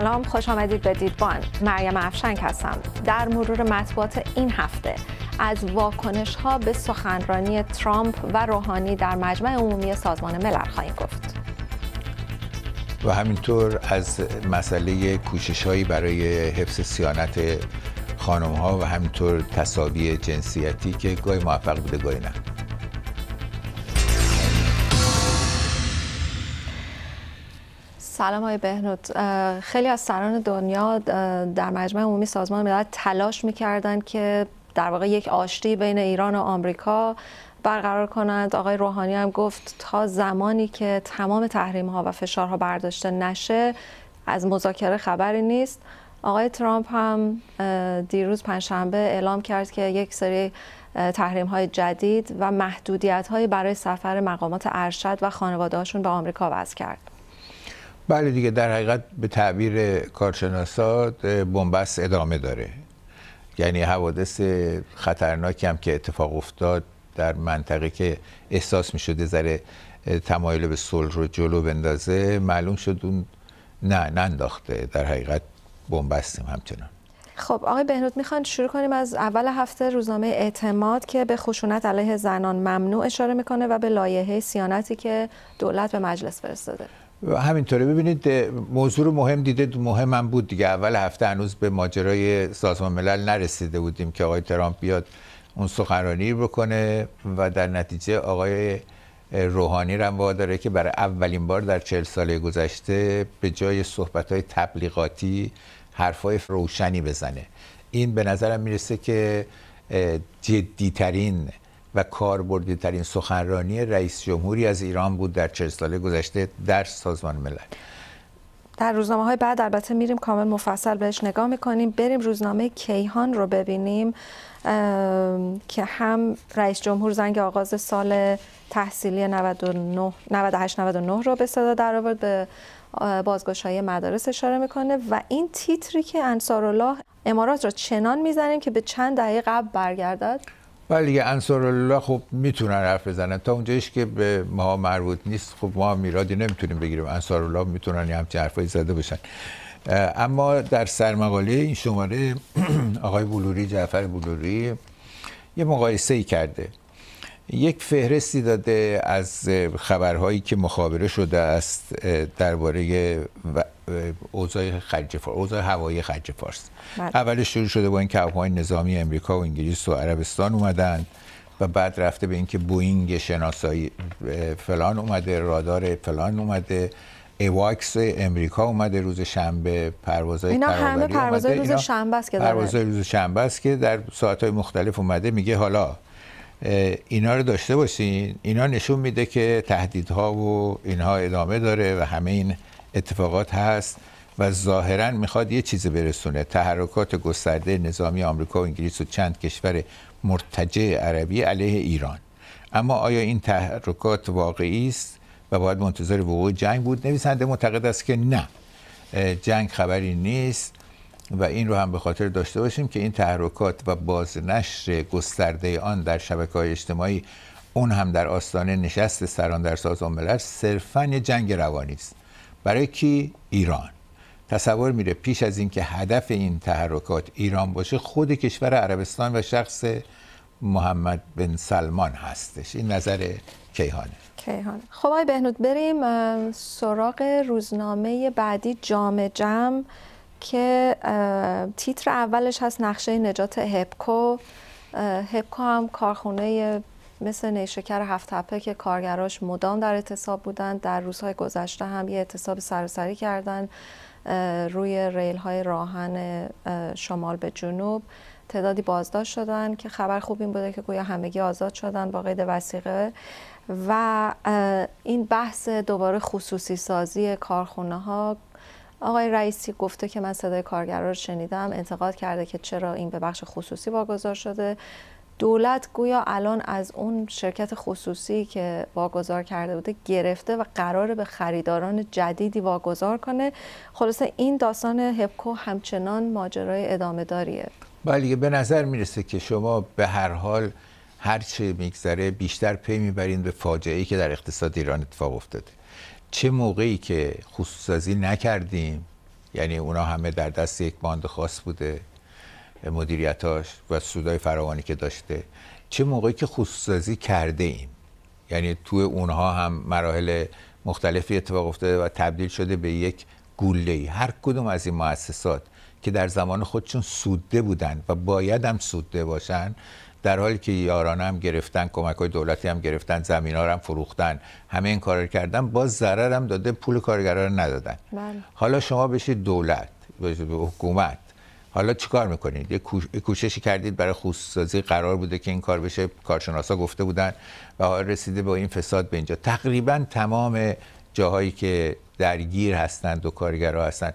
سلام خوش آمدید به دیدبان مریم افشنگ هستم در مرور مطبوعات این هفته از واکنش ها به سخنرانی ترامپ و روحانی در مجمع عمومی سازمان ملل خواهیم گفت و همینطور از مسئله کوشش هایی برای حفظ سیانت خانم ها و همینطور تصاوی جنسیتی که گاهی موفق بوده گاهی نه سلام های بهنود خیلی از سران دنیا در مجمع عمومی سازمان ملل تلاش میکردند که در واقع یک آشتی بین ایران و آمریکا برقرار کنند آقای روحانی هم گفت تا زمانی که تمام تحریم ها و فشارها برداشته نشه از مذاکره خبری نیست آقای ترامپ هم دیروز پنجشنبه اعلام کرد که یک سری تحریم های جدید و محدودیت های برای سفر مقامات ارشد و خانواده به آمریکا وضع کرد بله دیگه در حقیقت به تعبیر کارشناسات بنبست ادامه داره یعنی حوادث خطرناکی هم که اتفاق افتاد در منطقه که احساس می شده ذره تمایل به صلح رو جلو بندازه معلوم شد اون نه ننداخته در حقیقت بنبستیم همچنان خب آقای بهنود میخوان شروع کنیم از اول هفته روزنامه اعتماد که به خشونت علیه زنان ممنوع اشاره میکنه و به لایحه سیانتی که دولت به مجلس فرستاده همینطوره ببینید موضوع رو مهم دیده مهم هم بود دیگه اول هفته هنوز به ماجرای سازمان ملل نرسیده بودیم که آقای ترامپ بیاد اون سخنرانی بکنه و در نتیجه آقای روحانی رو داره که برای اولین بار در چهل ساله گذشته به جای صحبت های تبلیغاتی حرفای روشنی بزنه این به نظرم میرسه که جدیترین و کاربردی ترین سخنرانی رئیس جمهوری از ایران بود در چه ساله گذشته در سازمان ملل در روزنامه های بعد البته میریم کامل مفصل بهش نگاه میکنیم بریم روزنامه کیهان رو ببینیم که هم رئیس جمهور زنگ آغاز سال تحصیلی 99 98 99 رو به صدا در آورد به بازگشایی مدارس اشاره میکنه و این تیتری که انصارالله امارات را چنان میزنیم که به چند دقیقه قبل برگردد ولی دیگه انصار الله خب میتونن حرف بزنن تا اونجایش که به ما مربوط نیست خب ما میرادی نمیتونیم بگیریم انصار الله میتونن یه همچین حرفایی زده باشن اما در سرمقاله این شماره آقای بلوری جعفر بلوری یه مقایسه ای کرده یک فهرستی داده از خبرهایی که مخابره شده است درباره اوضاع خلیج اوضاع هوایی خلیج فارس بله. اولش شروع شده با این که نظامی امریکا و انگلیس و عربستان اومدن و بعد رفته به اینکه بوینگ شناسایی فلان اومده رادار فلان اومده اواکس امریکا اومده روز شنبه پروازهای اینا همه روز شنبه است که پروازهای روز شنبه است که در ساعت‌های مختلف اومده میگه حالا اینا رو داشته باشین اینا نشون میده که تهدیدها و اینها ادامه داره و همه این اتفاقات هست و ظاهرا میخواد یه چیزی برسونه تحرکات گسترده نظامی آمریکا و انگلیس و چند کشور مرتجع عربی علیه ایران اما آیا این تحرکات واقعی است و باید منتظر وقوع جنگ بود نویسنده معتقد است که نه جنگ خبری نیست و این رو هم به خاطر داشته باشیم که این تحرکات و بازنشر گسترده آن در شبکه های اجتماعی اون هم در آستانه نشست سران در سازمان ملل صرفا یه جنگ روانی است برای کی ایران تصور میره پیش از اینکه هدف این تحرکات ایران باشه خود کشور عربستان و شخص محمد بن سلمان هستش این نظر کیهانه کیهانه خب آقای بهنود بریم سراغ روزنامه بعدی جامع جمع که تیتر اولش هست نقشه نجات هپکو هپکو هم کارخونه مثل نیشکر هفت تپه که کارگراش مدام در اعتصاب بودند در روزهای گذشته هم یه اعتصاب سراسری کردن روی ریل های راهن شمال به جنوب تعدادی بازداشت شدن که خبر خوب این بوده که گویا همگی آزاد شدن با قید وسیقه و این بحث دوباره خصوصی سازی کارخونه ها آقای رئیسی گفته که من صدای کارگرا رو شنیدم انتقاد کرده که چرا این به بخش خصوصی واگذار شده دولت گویا الان از اون شرکت خصوصی که واگذار کرده بوده گرفته و قراره به خریداران جدیدی واگذار کنه خلاصه این داستان هپکو همچنان ماجرای ادامه داریه بله به نظر میرسه که شما به هر حال هر چه میگذره بیشتر پی میبرین به فاجعه ای که در اقتصاد ایران اتفاق افتاده چه موقعی که خصوصسازی نکردیم یعنی اونا همه در دست یک باند خاص بوده مدیریتاش و سودای فراوانی که داشته چه موقعی که خصوصسازی کرده ایم یعنی توی اونها هم مراحل مختلفی اتفاق افتاده و تبدیل شده به یک گوله ای هر کدوم از این مؤسسات که در زمان خودشون سودده بودن و باید هم سودده باشن در حالی که یارانه هم گرفتن کمک های دولتی هم گرفتن زمین ها هم فروختن همه این کار کردن باز ضرر هم داده پول کارگرها رو ندادن بله. حالا شما بشید دولت بشید حکومت حالا چیکار میکنید یه کوششی کردید برای خصوصی قرار بوده که این کار بشه کارشناسا گفته بودن و حالا رسیده با این فساد به اینجا تقریبا تمام جاهایی که درگیر هستند و کارگرها هستند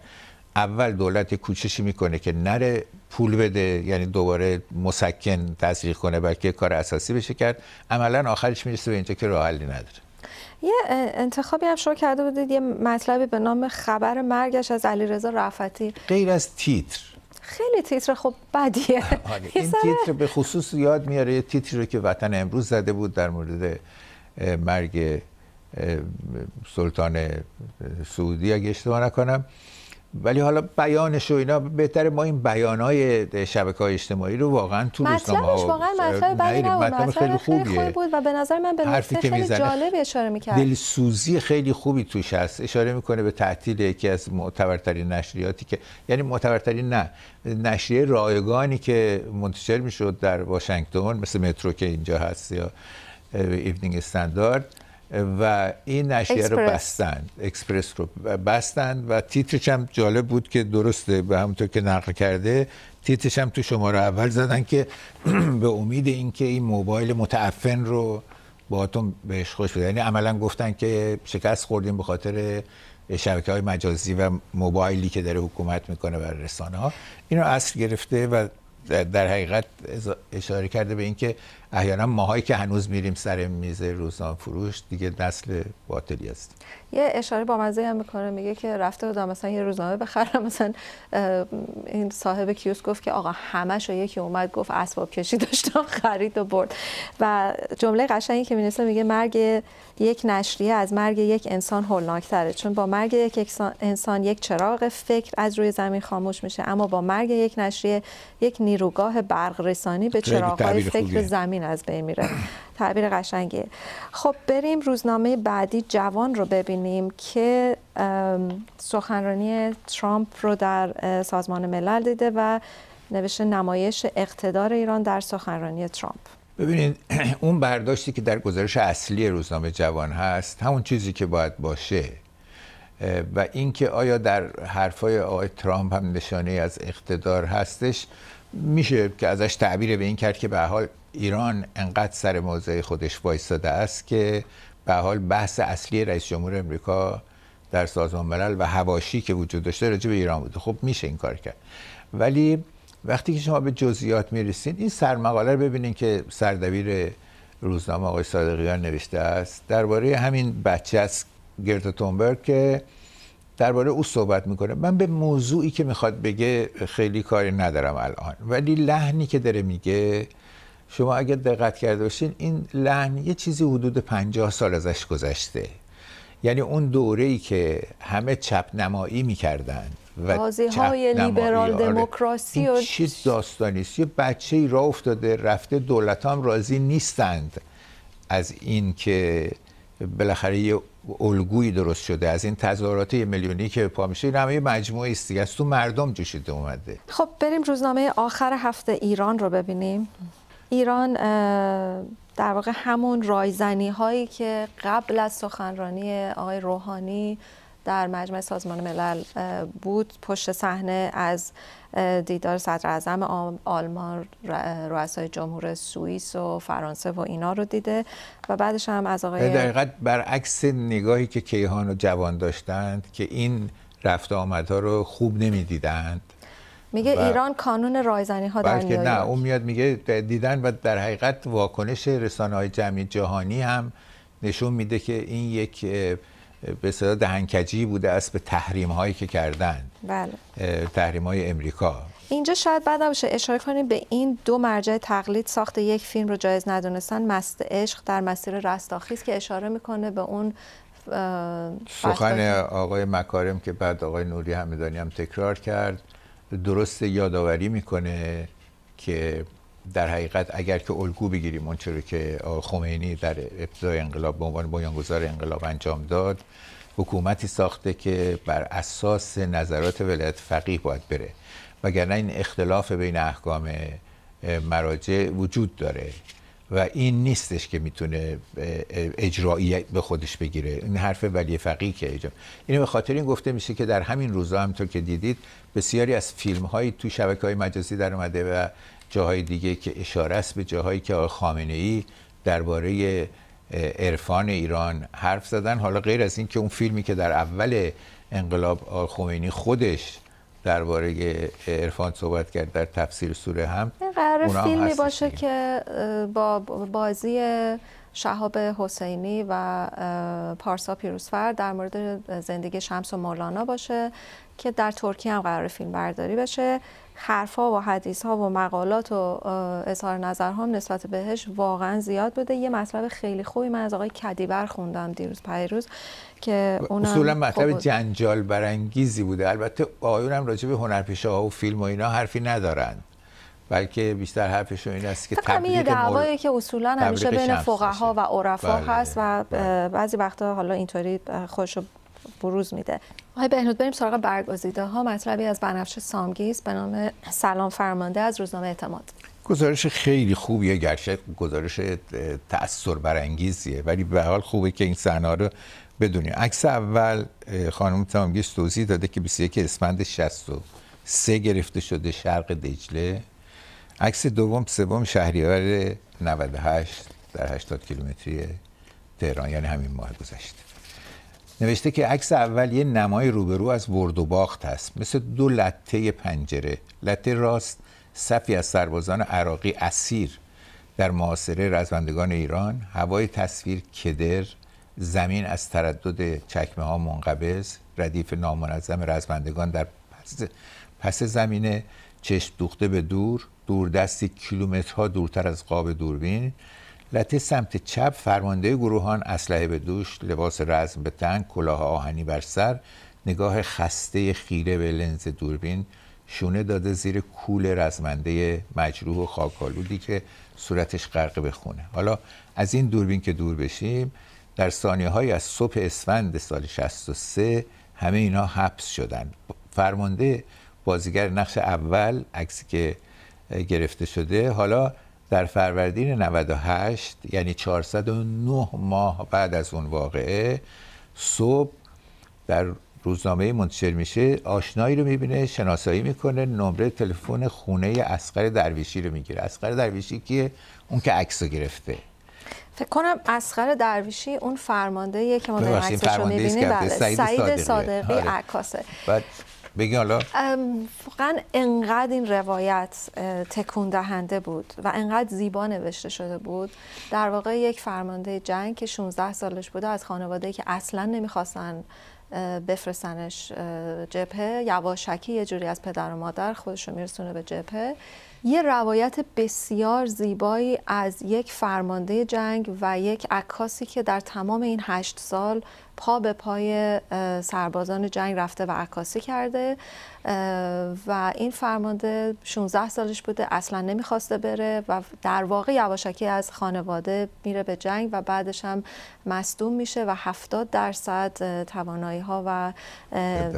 اول دولت کوششی میکنه که نره پول بده یعنی دوباره مسکن تصریح کنه بلکه کار اساسی بشه کرد عملا آخرش میرسه به اینجا که راه حلی نداره یه انتخابی هم شروع کرده بودید یه مطلبی به نام خبر مرگش از علیرضا رفتی غیر از تیتر خیلی تیتر خب بدیه آره، این تیتر به خصوص یاد میاره یه تیتری رو که وطن امروز زده بود در مورد مرگ سلطان سعودی اگه اشتباه نکنم ولی حالا بیانش و اینا بهتر ما این بیان های شبکه های اجتماعی رو واقعا تو روزنامه ها واقعا مطلب نبود خیلی خوبیه بود و به نظر من به حرفی خیلی جالب اشاره میکرد دلسوزی خیلی خوبی توش هست اشاره میکنه به تعطیل یکی از معتبرترین نشریاتی که یعنی معتبرترین نه نشریه رایگانی که منتشر میشد در واشنگتن مثل مترو که اینجا هست یا ایونینگ استاندارد و این نشریه رو بستن اکسپرس رو بستن و تیترش هم جالب بود که درسته به همونطور که نقل کرده تیترش هم تو شماره اول زدن که به امید اینکه این موبایل متعفن رو باهاتون بهش خوش بده یعنی عملا گفتن که شکست خوردیم به خاطر شبکه های مجازی و موبایلی که داره حکومت میکنه بر رسانه ها این رو اصل گرفته و در حقیقت اشاره کرده به اینکه احیانا ماهایی که هنوز میریم سر میز روزان فروش دیگه نسل باطلی است یه اشاره با مزه هم میکنه میگه که رفته بودم مثلا یه روزنامه بخرم مثلا این صاحب کیوس گفت که آقا همش یکی اومد گفت اسباب کشی داشتم خرید و برد و جمله قشنگی که مینیسه میگه مرگ یک نشریه از مرگ یک انسان هولناکتره چون با مرگ یک انسان یک چراغ فکر از روی زمین خاموش میشه اما با مرگ یک نشریه یک نیروگاه برق رسانی به چراغ فکر زمین این از بین میره تعبیر قشنگیه خب بریم روزنامه بعدی جوان رو ببینیم که سخنرانی ترامپ رو در سازمان ملل دیده و نوشته نمایش اقتدار ایران در سخنرانی ترامپ ببینید اون برداشتی که در گزارش اصلی روزنامه جوان هست همون چیزی که باید باشه و اینکه آیا در حرفای آقای ترامپ هم نشانه از اقتدار هستش میشه که ازش تعبیر به این کرد که به حال ایران انقدر سر موضع خودش وایستاده است که به حال بحث اصلی رئیس جمهور امریکا در سازمان ملل و هواشی که وجود داشته راجع به ایران بوده خب میشه این کار کرد ولی وقتی که شما به جزئیات میرسین این سرمقاله رو ببینین که سردبیر روزنامه آقای صادقیان نوشته است درباره همین بچه از گرتا تونبرگ که درباره او صحبت میکنه من به موضوعی که میخواد بگه خیلی کاری ندارم الان ولی لحنی که داره میگه شما اگر دقت کرده باشین این لحن یه چیزی حدود 50 سال ازش گذشته یعنی اون دوره ای که همه چپ نمایی میکردن و های لیبرال آره. دموکراسی و چیز داستانی است یه بچه ای را افتاده رفته دولت هم راضی نیستند از این که بالاخره یه الگویی درست شده از این تظاهرات میلیونی که پا میشه این همه مجموعه است دیگه از تو مردم جوشیده اومده خب بریم روزنامه آخر هفته ایران رو ببینیم ایران در واقع همون رایزنی هایی که قبل از سخنرانی آقای روحانی در مجمع سازمان ملل بود پشت صحنه از دیدار صدر اعظم آلمان رؤسای جمهور سوئیس و فرانسه و اینا رو دیده و بعدش هم از آقای یعنی دقیقاً برعکس نگاهی که کیهان و جوان داشتند که این رفت آمدها رو خوب نمیدیدند میگه ایران کانون رایزنی ها در نیویورک نه اون میاد میگه دیدن و در حقیقت واکنش رسانه های جمعی جهانی هم نشون میده که این یک به صدا دهنکجی بوده از به تحریم هایی که کردن بله. تحریم های امریکا اینجا شاید بعد باشه اشاره کنیم به این دو مرجع تقلید ساخت یک فیلم رو جایز ندونستن مست عشق در مسیر رستاخیز که اشاره میکنه به اون سخن آقای مکارم که بعد آقای نوری همدانی هم تکرار کرد درست یادآوری میکنه که در حقیقت اگر که الگو بگیریم اونچه که خمینی در ابتدای انقلاب به عنوان بنیانگذار انقلاب انجام داد حکومتی ساخته که بر اساس نظرات ولایت فقیه باید بره وگرنه این اختلاف بین احکام مراجع وجود داره و این نیستش که میتونه اجرایی به خودش بگیره این حرف ولی فقیه که اجرا اینو به خاطر این گفته میشه که در همین هم همطور که دیدید بسیاری از فیلم هایی تو شبکه های مجازی در اومده و جاهای دیگه که اشاره است به جاهایی که آقای خامنه ای درباره عرفان ایران حرف زدن حالا غیر از این که اون فیلمی که در اول انقلاب خمینی خودش درباره عرفان صحبت کرد در تفسیر سوره هم قرار فیلمی باشه که با بازی شهاب حسینی و پارسا پیروزفر در مورد زندگی شمس و مولانا باشه که در ترکیه هم قرار فیلم برداری بشه حرفها و حدیث ها و مقالات و اظهار نظر هم نسبت بهش واقعا زیاد بوده یه مطلب خیلی خوبی من از آقای کدیبر خوندم دیروز پیروز که اونم اصولا خب مطلب جنجال برانگیزی بوده البته آیون هم راجع به هنرپیشه ها و فیلم و اینا حرفی ندارن بلکه بیشتر حرفش این است که تبلیغ دعوایی که اصولا همیشه بین فقها و عرفا بله، هست و بله، بله. بعضی وقتا حالا اینطوری رو بروز میده آقای بهنود بریم سراغ برگزیده ها مطلبی از بنفش سامگیز به نام سلام فرمانده از روزنامه اعتماد گزارش خیلی خوبیه گرچه گزارش تأثیر برانگیزیه ولی به حال خوبه که این صحنه رو بدونیم عکس اول خانم تامگیز توضیح داده که 21 اسفند 63 گرفته شده شرق دجله عکس دوم سوم شهریور 98 در 80 کیلومتری تهران یعنی همین ماه گذشته نوشته که عکس اول یه نمای روبرو از ورد و باخت هست مثل دو لطه پنجره لطه راست صفی از سربازان عراقی اسیر در معاصره رزمندگان ایران هوای تصویر کدر زمین از تردد چکمه ها منقبض ردیف نامنظم رزمندگان در پس, پس زمینه چشم دوخته به دور دوردستی کیلومترها دورتر از قاب دوربین لطه سمت چپ فرمانده گروهان اسلحه به دوش لباس رزم به تن کلاه آهنی بر سر نگاه خسته خیره به لنز دوربین شونه داده زیر کول رزمنده مجروح و خاکالودی که صورتش غرق بخونه. خونه حالا از این دوربین که دور بشیم در ثانیه های از صبح اسفند سال 63 همه اینا حبس شدن فرمانده بازیگر نقش اول عکسی که گرفته شده حالا در فروردین 98 یعنی 409 ماه بعد از اون واقعه صبح در روزنامه منتشر میشه آشنایی رو میبینه شناسایی میکنه نمره تلفن خونه اسقر درویشی رو میگیره اسقر درویشی که اون که عکس رو گرفته فکر کنم اسقر درویشی اون فرمانده که ما در عکسش رو میبینیم سعید صادقی آره. عکاسه بگی حالا واقعا انقدر این روایت تکون دهنده بود و انقدر زیبا نوشته شده بود در واقع یک فرمانده جنگ که 16 سالش بوده از خانواده که اصلا نمیخواستن بفرستنش جبهه یواشکی یه جوری از پدر و مادر خودش رو میرسونه به جبهه یه روایت بسیار زیبایی از یک فرمانده جنگ و یک عکاسی که در تمام این هشت سال پا به پای سربازان جنگ رفته و عکاسی کرده و این فرمانده 16 سالش بوده اصلا نمیخواسته بره و در واقع یواشکی از خانواده میره به جنگ و بعدش هم مصدوم میشه و 70 درصد توانایی ها و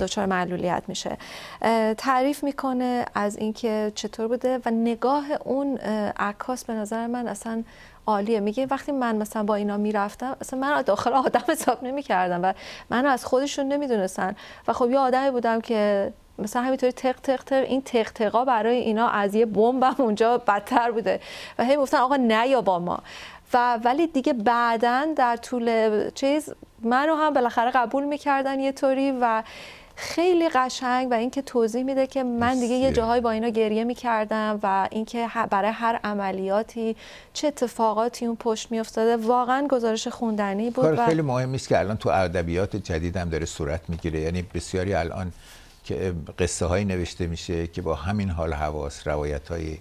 دچار معلولیت میشه تعریف میکنه از اینکه چطور بوده و نگاه اون عکاس به نظر من اصلا عالیه میگه وقتی من مثلا با اینا میرفتم اصلا من داخل آدم حساب نمیکردم و من از خودشون نمیدونستن و خب یه آدمی بودم که مثلا همینطوری تق تق تق این تق تقا برای اینا از یه بمبم اونجا بدتر بوده و هی گفتن آقا نیا با ما و ولی دیگه بعدا در طول چیز منو هم بالاخره قبول میکردن یه طوری و خیلی قشنگ و اینکه توضیح میده که من دیگه یه جاهایی با اینا گریه میکردم و اینکه برای هر عملیاتی چه اتفاقاتی اون پشت میافتاده واقعا گزارش خوندنی بود خیلی مهم است که الان تو ادبیات جدید هم داره صورت میگیره یعنی بسیاری الان که قصه هایی نوشته میشه که با همین حال حواس روایت های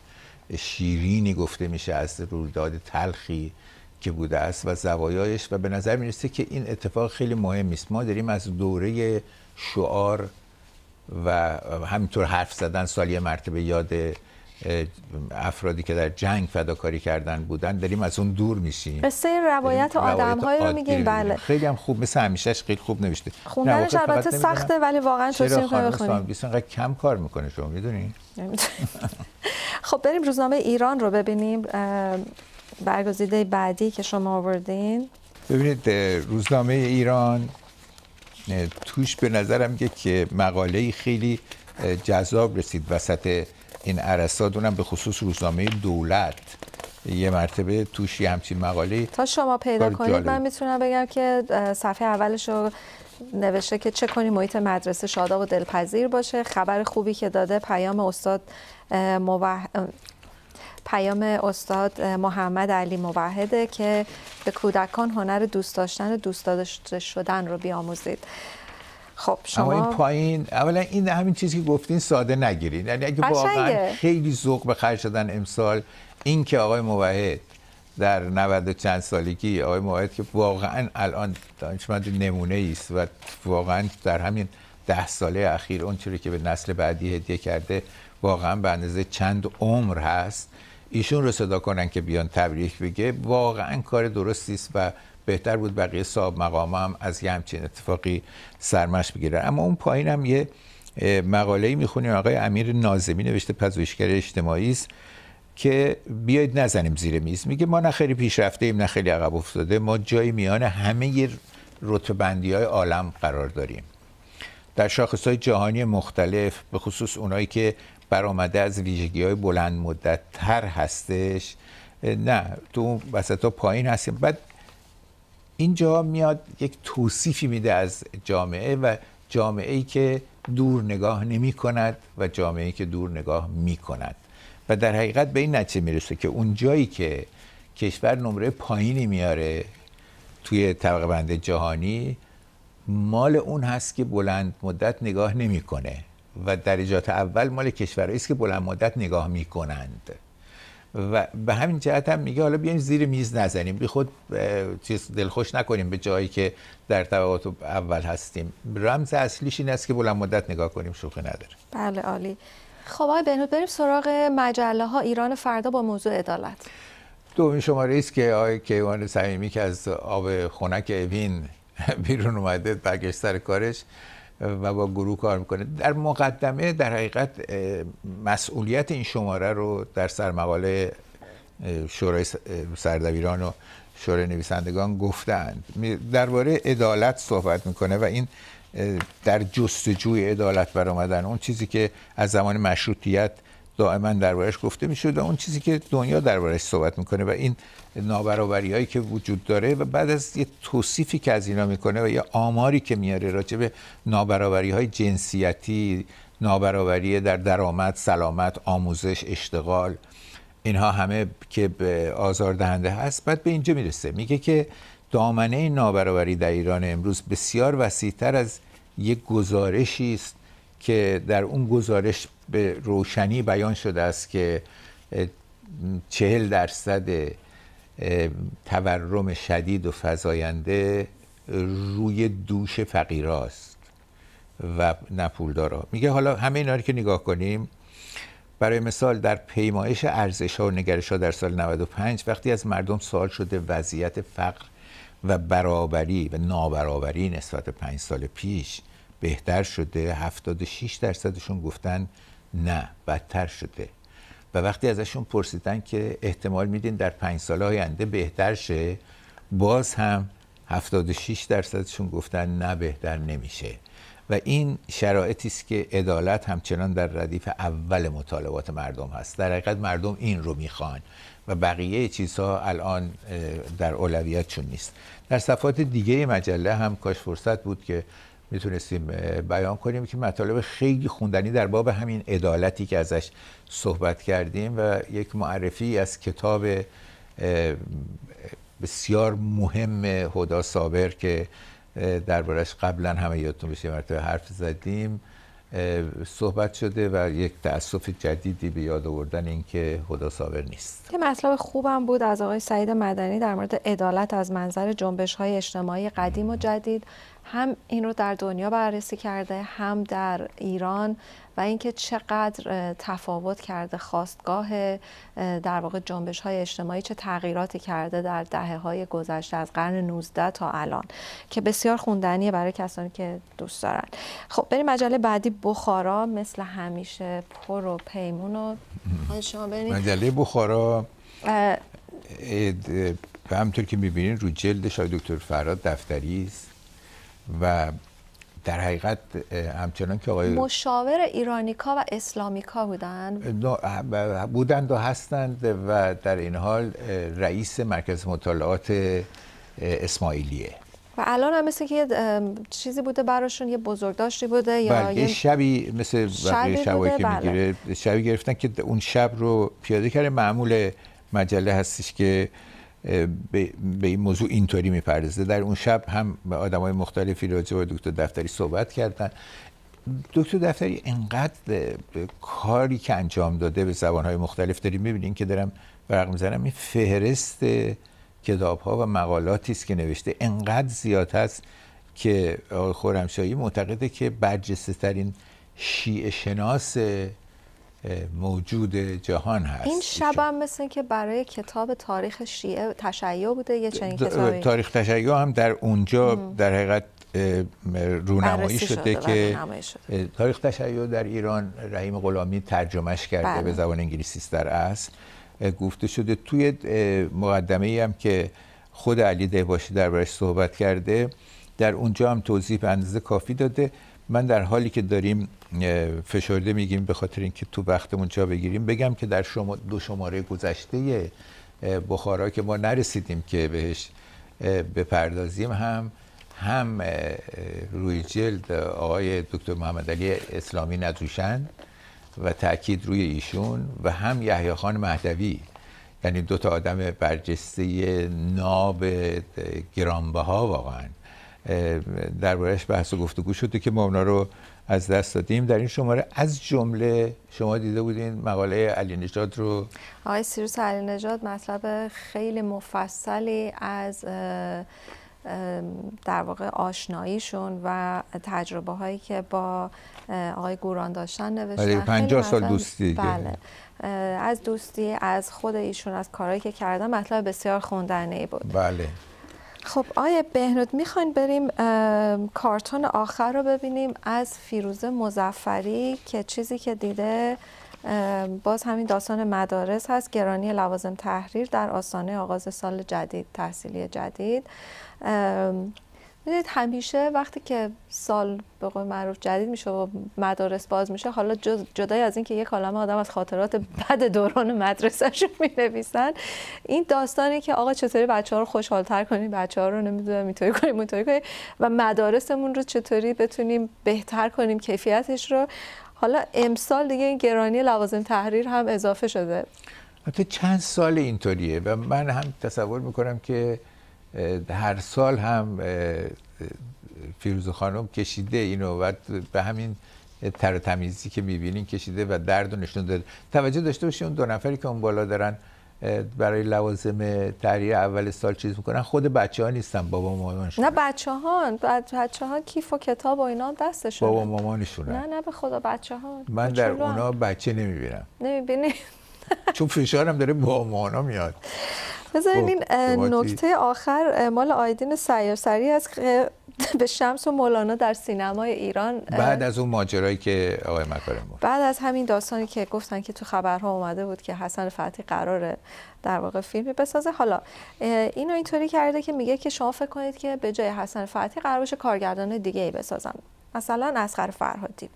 شیرینی گفته میشه از رویداد تلخی که بوده است و زوایایش و به نظر میرسه که این اتفاق خیلی مهم است ما داریم از دوره شعار و همینطور حرف زدن سالی مرتبه یاد افرادی که در جنگ فداکاری کردن بودن داریم از اون دور میشیم قصه یعنی روایت آدم های رو میگیم بله خیلی هم خوب مثل همیشهش خیلی خوب نوشته خوندن البته سخته ولی واقعا توصیه می‌کنم بخونید چرا کم کار میکنه شما میدونین خب بریم روزنامه ایران رو ببینیم برگزیده بعدی که شما آوردین ببینید روزنامه ایران توش به نظرم که مقاله خیلی جذاب رسید وسط این عرصات اونم به خصوص روزنامه دولت یه مرتبه توشی همچین مقاله تا شما پیدا کنید من میتونم بگم که صفحه اولش رو نوشته که چه کنیم محیط مدرسه شاداب و دلپذیر باشه خبر خوبی که داده پیام استاد پیام استاد محمد علی موحده که به کودکان هنر دوست داشتن و دوست داشته شدن رو بیاموزید خب شما اما این پایین اولا این همین چیزی که گفتین ساده نگیرید یعنی اگه واقعا خیلی ذوق به خرج دادن امسال این که آقای موحد در 90 چند سالگی آقای موحد که واقعا الان دانشمند نمونه است و واقعا در همین ده ساله اخیر اون چیزی که به نسل بعدی هدیه کرده واقعا به اندازه چند عمر هست ایشون رو صدا کنن که بیان تبریک بگه واقعا کار درستی است و بهتر بود بقیه صاحب مقام هم از یه همچین اتفاقی سرمش بگیرن اما اون پایین هم یه مقاله ای میخونیم آقای امیر نازمی نوشته پژوهشگر اجتماعی است که بیاید نزنیم زیر میز میگه ما نه خیلی پیشرفته ایم نه خیلی عقب افتاده ما جای میان همه رتبندی های عالم قرار داریم در شاخص های جهانی مختلف به خصوص اونایی که برآمده از ویژگی های بلند مدت تر هستش نه تو وسط پایین هستیم بعد اینجا میاد یک توصیفی میده از جامعه و جامعه ای که دور نگاه نمی کند و جامعه ای که دور نگاه می کند و در حقیقت به این نتیجه میرسه که اون جایی که کشور نمره پایینی میاره توی طبقه بند جهانی مال اون هست که بلند مدت نگاه نمیکنه و درجات اول مال کشورهایی است که بلند مدت نگاه میکنند و به همین جهت هم میگه حالا بیایم زیر میز نزنیم بی خود چیز دلخوش نکنیم به جایی که در طبقات اول هستیم رمز اصلیش این است که بلند مدت نگاه کنیم شوخی نداره بله عالی خب آقای بهنود بریم سراغ مجله ها ایران فردا با موضوع عدالت دومین شماره است که آقای کیوان صمیمی که از آب خنک اوین بیرون اومده برگشت سر کارش و با گروه کار میکنه در مقدمه در حقیقت مسئولیت این شماره رو در سرمقاله شورای سردویران و شورای نویسندگان گفتند درباره عدالت صحبت میکنه و این در جستجوی عدالت برآمدن اون چیزی که از زمان مشروطیت دائما دربارش گفته میشد و اون چیزی که دنیا دربارش صحبت میکنه و این نابرابری هایی که وجود داره و بعد از یه توصیفی که از اینا میکنه و یه آماری که میاره راجع به نابرابری های جنسیتی نابرابری در درآمد سلامت آموزش اشتغال اینها همه که به آزار دهنده هست بعد به اینجا میرسه میگه که دامنه نابرابری در ایران امروز بسیار وسیعتر از یک گزارشی است که در اون گزارش به روشنی بیان شده است که چهل درصد تورم شدید و فضاینده روی دوش فقیراست و نپولدارا میگه حالا همه اینا رو که نگاه کنیم برای مثال در پیمایش ارزش ها و نگرش ها در سال 95 وقتی از مردم سوال شده وضعیت فقر و برابری و نابرابری نسبت پنج سال پیش بهتر شده 76 درصدشون گفتن نه بدتر شده و وقتی ازشون پرسیدن که احتمال میدین در پنج سال آینده بهتر شه باز هم 76 درصدشون گفتن نه بهتر نمیشه و این شرایطی است که عدالت همچنان در ردیف اول مطالبات مردم هست در حقیقت مردم این رو میخوان و بقیه چیزها الان در اولویتشون نیست در صفحات دیگه مجله هم کاش فرصت بود که میتونستیم بیان کنیم که مطالب خیلی خوندنی در باب همین عدالتی که ازش صحبت کردیم و یک معرفی از کتاب بسیار مهم هدا صابر که دربارش قبلا همه یادتون بشه مرتبه حرف زدیم صحبت شده و یک تأسف جدیدی به یاد آوردن اینکه خدا صابر نیست. که مطلب خوبم بود از آقای سعید مدنی در مورد عدالت از منظر جنبش های اجتماعی قدیم و جدید هم این رو در دنیا بررسی کرده هم در ایران و اینکه چقدر تفاوت کرده خواستگاه در واقع جنبش های اجتماعی چه تغییراتی کرده در دهه های گذشته از قرن 19 تا الان که بسیار خوندنیه برای کسانی که دوست دارن خب بریم مجله بعدی بخارا مثل همیشه پر و پیمون و شما بریم مجله بخارا همطور که میبینین رو جلدش شاید دکتر فراد دفتری است و در حقیقت همچنان که آقای مشاور ایرانیکا و اسلامیکا بودند بودند و هستند و در این حال رئیس مرکز مطالعات اسماعیلیه و الان هم مثل که یه چیزی بوده براشون یه بزرگداشتی بوده یا بله، یه شبی مثل بقیه که بله. میگیره شبی گرفتن که اون شب رو پیاده کرده معمول مجله هستش که به این موضوع اینطوری میپردازه در اون شب هم به آدم های مختلفی راجع به دکتر دفتری صحبت کردن دکتر دفتری انقدر کاری که انجام داده به های مختلف داریم میبینین که دارم ورق میزنم این فهرست کتاب ها و مقالاتی است که نوشته انقدر زیاد هست که آقای خورمشایی معتقده که برجسته ترین شیعه شناس موجود جهان هست این شب هم مثل که برای کتاب تاریخ شیعه تشیع بوده یه چنین کتابی تاریخ تشیع هم در اونجا در حقیقت رونمایی شده, شده که شده. تاریخ تشیع در ایران رحیم غلامی ترجمهش کرده بله. به زبان انگلیسی در اصل گفته شده توی مقدمه ای هم که خود علی دهباشی دربارش صحبت کرده در اونجا هم توضیح به اندازه کافی داده من در حالی که داریم فشرده میگیم به خاطر اینکه تو وقتمون جا بگیریم بگم که در شما دو شماره گذشته بخارا که ما نرسیدیم که بهش بپردازیم هم هم روی جلد آقای دکتر محمد علی اسلامی ندوشند و تاکید روی ایشون و هم یحیی خان مهدوی یعنی دو تا آدم برجسته ناب گرانبها واقعا دربارش بحث و گفتگو شده که ما اونا رو از دست دادیم در این شماره از جمله شما دیده بودین مقاله علی نجات رو آقای سیروس علی نجات مطلب خیلی مفصلی از در واقع آشناییشون و تجربه هایی که با آقای گوران داشتن نوشتن 50 بله، سال دوستی بله. از دوستی از خود ایشون از کارهایی که کردن مطلب بسیار خوندنی بود بله خب آیا بهنود میخواین بریم کارتون آخر رو ببینیم از فیروزه مزفری که چیزی که دیده باز همین داستان مدارس هست گرانی لوازم تحریر در آستانه آغاز سال جدید تحصیلی جدید میدونید همیشه وقتی که سال به قول معروف جدید میشه و مدارس باز میشه حالا جدای از اینکه یک کلمه آدم از خاطرات بد دوران می مینویسن این داستانی که آقا چطوری بچه ها رو خوشحالتر کنیم بچه ها رو نمیدونم اینطوری کنیم اونطوری کنیم و مدارسمون رو چطوری بتونیم بهتر کنیم کیفیتش رو حالا امسال دیگه این گرانی لوازم تحریر هم اضافه شده حتی چند سال اینطوریه و من هم تصور میکنم که هر سال هم فیروز خانم کشیده اینو و به همین تر تمیزی که میبینین کشیده و درد و نشون داده توجه داشته باشید اون دو نفری که اون بالا دارن برای لوازم تحریر اول سال چیز میکنن خود بچه ها نیستن بابا مامانشون نه بچه ها بچه ها کیف و کتاب و اینا دستشون بابا مامانشون نه نه به خدا بچه ها من در اونا بچه نمیبینم نمیبینی چون هم داره با مانا میاد بذارین خب، این نکته آخر مال آیدین سیاسری است که به شمس و مولانا در سینمای ایران بعد از اون ماجرایی که آقای مکارم بود بعد از همین داستانی که گفتن که تو خبرها اومده بود که حسن فتی قراره در واقع فیلمی بسازه حالا اینو اینطوری کرده که میگه که شما فکر کنید که به جای حسن فتی قرار باشه کارگردان دیگه ای بسازن مثلا اسخر فرهادی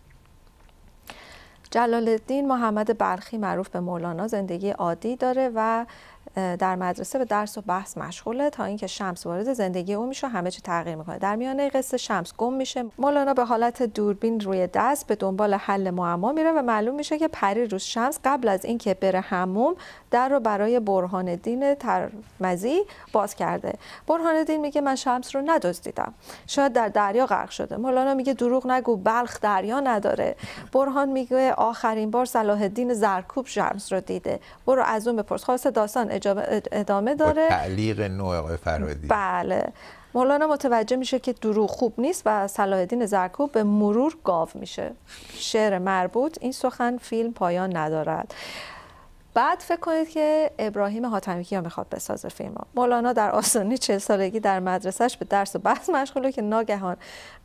جلال الدین محمد برخی معروف به مولانا زندگی عادی داره و در مدرسه به درس و بحث مشغوله تا اینکه شمس وارد زندگی او میشه همه چی تغییر میکنه در میانه قصه شمس گم میشه مولانا به حالت دوربین روی دست به دنبال حل معما میره و معلوم میشه که پری روز شمس قبل از اینکه بره هموم در رو برای برهان دین ترمزی باز کرده برهان دین میگه من شمس رو ندزدیدم شاید در دریا غرق شده مولانا میگه دروغ نگو بلخ دریا نداره برهان میگه آخرین بار صلاح الدین زرکوب شمس رو دیده برو از اون بپرس خواست داستان ادامه داره تعلیق نوع آقای بله مولانا متوجه میشه که دروغ خوب نیست و الدین زرکوب به مرور گاو میشه شعر مربوط این سخن فیلم پایان ندارد بعد فکر کنید که ابراهیم حاتمی کیا میخواد بسازه فیلم مولانا در آسانی چه سالگی در مدرسهش به درس و بحث مشغوله که ناگهان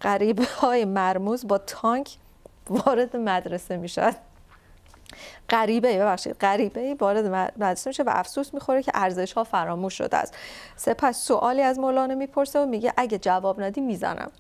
غریبه های مرموز با تانک وارد مدرسه میشد غریبه ببخشید غریبه وارد مدرسه میشه و افسوس میخوره که ارزش ها فراموش شده است سپس سوالی از مولانا میپرسه و میگه اگه جواب ندی میزنم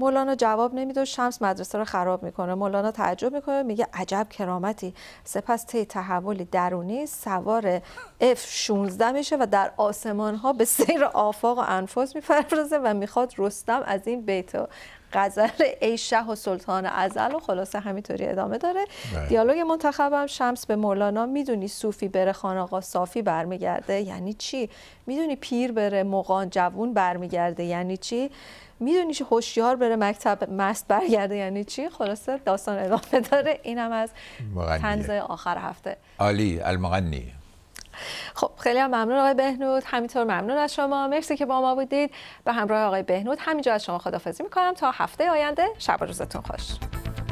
مولانا جواب نمیده و شمس مدرسه رو خراب میکنه مولانا تعجب میکنه میگه عجب کرامتی سپس طی تحولی درونی سوار اف 16 میشه و در آسمان ها به سیر آفاق و انفاس میپرزه و میخواد رستم از این بیت و غزل ای و سلطان ازل و خلاصه همینطوری ادامه داره بله. دیالوگ منتخبم شمس به مولانا میدونی صوفی بره خانقا صافی برمیگرده یعنی چی میدونی پیر بره مقان جوون برمیگرده یعنی چی میدونی که هوشیار بره مکتب مست برگرده یعنی چی خلاصه داستان ادامه داره اینم از تنز آخر هفته علی، المغنی خب خیلی هم ممنون آقای بهنود همینطور ممنون از شما مرسی که با ما بودید به همراه آقای بهنود همینجا از شما خدافزی میکنم تا هفته آینده شب روزتون خوش